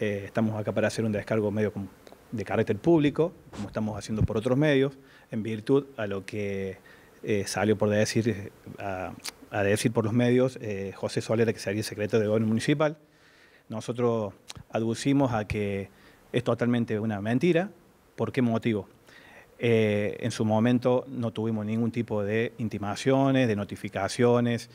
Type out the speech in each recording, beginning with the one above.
Eh, estamos acá para hacer un descargo medio de carácter público, como estamos haciendo por otros medios, en virtud a lo que eh, salió por decir, a, decir por los medios eh, José Solera, que sería el secreto de Gobierno Municipal. Nosotros aducimos a que es totalmente una mentira. ¿Por qué motivo? en su momento no tuvimos ningún tipo de intimaciones, de notificaciones,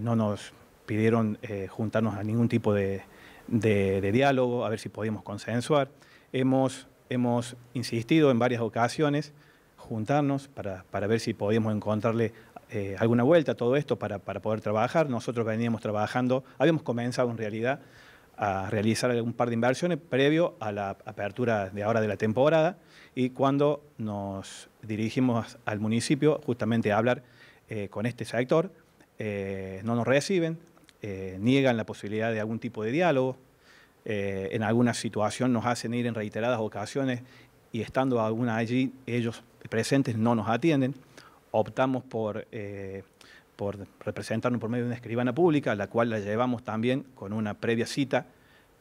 no nos pidieron juntarnos a ningún tipo de, de, diálogo, a ver si podíamos consensuar. Hemos, hemos insistido en varias ocasiones juntarnos para, ver si podíamos encontrarle eh, alguna vuelta a todo esto para, poder trabajar. Nosotros veníamos trabajando, habíamos comenzado en realidad a realizar un par de inversiones previo a la apertura de ahora de la temporada y cuando nos dirigimos al municipio justamente a hablar eh, con este sector, eh, no nos reciben, eh, niegan la posibilidad de algún tipo de diálogo, eh, en alguna situación nos hacen ir en reiteradas ocasiones y estando alguna allí ellos presentes no nos atienden, optamos por, eh, por representarnos por medio de una escribana pública, la cual la llevamos también con una previa cita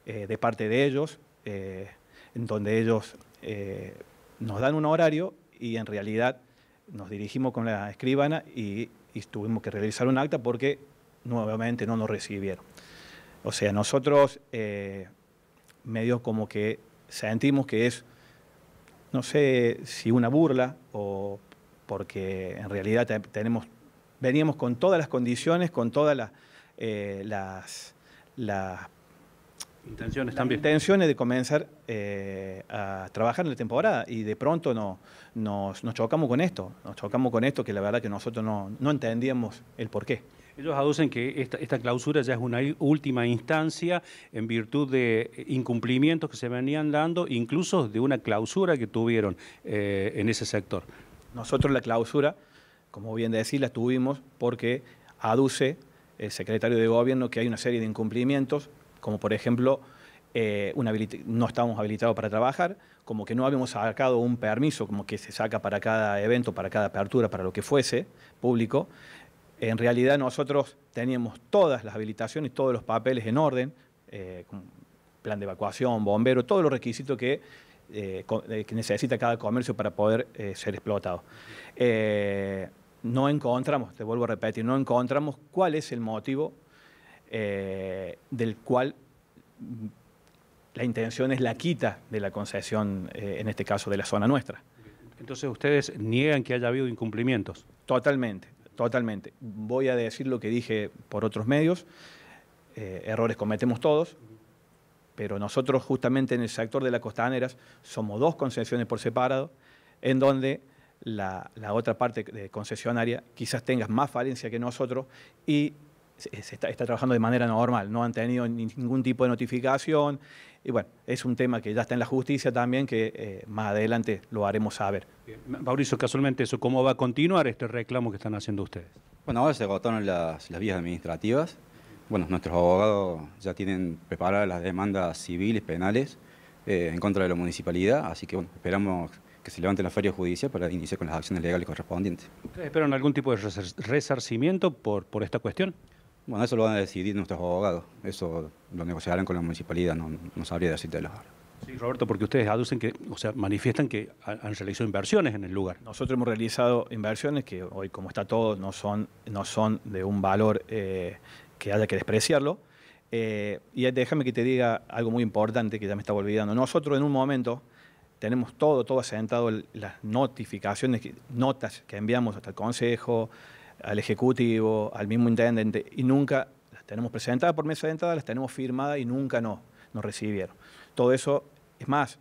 de parte de ellos, en donde ellos nos dan un horario y en realidad nos dirigimos con la escribana y, y tuvimos que realizar un acta porque nuevamente no nos recibieron. O sea, nosotros eh, medio como que sentimos que es, no sé si una burla o porque en realidad tenemos, veníamos con todas las condiciones, con todas las, eh, las, intenciones de comenzar eh, a trabajar en la temporada y de pronto no, nos, chocamos con esto, nos chocamos con esto que la verdad que nosotros no, no entendíamos el porqué. Ellos aducen que esta, clausura ya es una última instancia en virtud de incumplimientos que se venían dando, incluso de una clausura que tuvieron eh, en ese sector. Nosotros la clausura, como bien de decir, la tuvimos porque aduce el secretario de gobierno que hay una serie de incumplimientos, como por ejemplo eh, no estábamos habilitados para trabajar, como que no habíamos sacado un permiso, como que se saca para cada evento, para cada apertura, para lo que fuese público. En realidad nosotros teníamos todas las habilitaciones, todos los papeles en orden, eh, plan de evacuación, bombero, todos los requisitos eh, eh, que, necesita cada comercio para poder ser explotado. no encontramos, te vuelvo a repetir, no encontramos cuál es el motivo del cual la intención es la quita de la concesión, en este caso de la zona nuestra. Entonces ustedes niegan que haya habido incumplimientos. Totalmente, Totalmente. Voy a decir lo que dije por otros medios. Eh, errores cometemos todos, pero nosotros justamente en el sector de las costaneras somos dos concesiones por separado, en donde la, otra parte de concesionaria quizás tenga más falencia que nosotros y se, está, trabajando de manera normal, no han tenido ningún tipo de notificación. Y bueno, es un tema que ya está en la justicia también, que eh, más adelante lo haremos saber. Mauricio, casualmente eso, ¿cómo va a continuar este reclamo que están haciendo ustedes? Bueno, ahora se agotaron las, vías administrativas. Bueno, nuestros abogados ya tienen preparadas las demandas civiles, penales, eh, en contra de la municipalidad, así que bueno, esperamos que se levante la feria judicial para iniciar con las acciones legales correspondientes. ¿Ustedes esperan algún tipo de resarcimiento por, por esta cuestión? Bueno, eso lo van a decidir nuestros abogados. Eso lo negociarán con la municipalidad, no, sabría decirte las Sí, Roberto, porque ustedes aducen que, o sea, manifiestan que han realizado inversiones en el lugar. Nosotros hemos realizado inversiones que hoy, como está todo, no son, no son de un valor eh, que haya que despreciarlo. Eh, y déjame que te diga algo muy importante que ya me estaba olvidando. Nosotros en un momento tenemos todo, todo asentado, las notificaciones, notas que enviamos hasta el Consejo, al Ejecutivo, al mismo intendente, y nunca las tenemos presentadas por mesa de entrada, las tenemos firmadas y nunca no, nos recibieron. Todo eso, es más,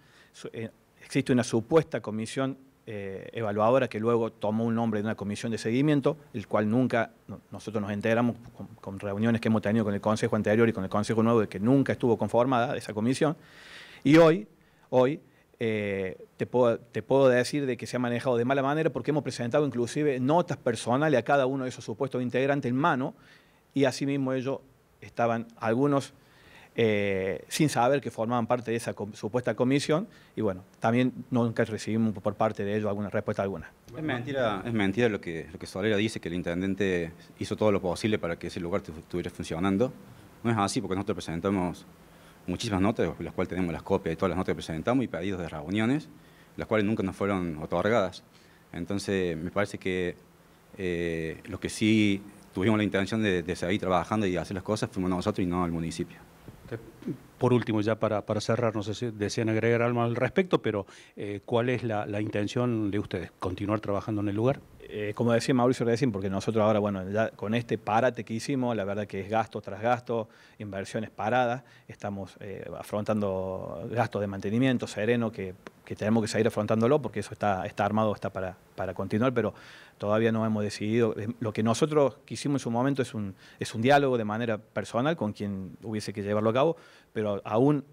eh, existe una supuesta comisión eh, evaluadora que luego tomó un nombre de una comisión de seguimiento, el cual nunca nosotros nos enteramos con, reuniones que hemos tenido con el Consejo anterior y con el Consejo nuevo de que nunca estuvo conformada esa comisión. Y hoy, hoy eh, te, puedo, te puedo decir de que se ha manejado de mala manera porque hemos presentado inclusive notas personales a cada uno de esos supuestos integrantes en mano y asimismo ellos estaban algunos eh, sin saber que formaban parte de esa supuesta comisión y bueno, también nunca recibimos por parte de ellos alguna respuesta alguna. Es mentira, es mentira lo que, lo que Solera dice, que el intendente hizo todo lo posible para que ese lugar estuviera funcionando. No es así porque nosotros presentamos muchísimas notas, las cuales tenemos las copias de todas las notas que presentamos y pedidos de reuniones, las cuales nunca nos fueron otorgadas. Entonces, me parece que eh, lo que sí tuvimos la intención de, seguir trabajando y hacer las cosas fuimos nosotros y no el municipio. Por último, ya para, para cerrar, no sé si desean agregar algo al respecto, pero eh, ¿cuál es la, la intención de ustedes? ¿Continuar trabajando en el lugar? Eh, como decía Mauricio recién, porque nosotros ahora, bueno, ya con este parate que hicimos, la verdad que es gasto tras gasto, inversiones paradas, estamos eh, afrontando gastos de mantenimiento sereno que, tenemos que seguir afrontándolo porque eso está, está armado, está para, continuar, pero todavía no hemos decidido. Eh, lo que nosotros quisimos en su momento es un, diálogo de manera personal con quien hubiese que llevarlo a cabo, pero aún,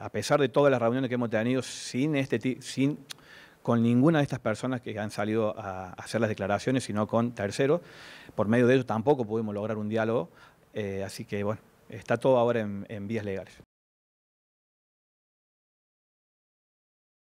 a pesar de todas las reuniones que hemos tenido sin este sin con ninguna de estas personas que han salido a hacer las declaraciones, sino con terceros. Por medio de ellos tampoco pudimos lograr un diálogo, eh, así que bueno, está todo ahora en vías legales.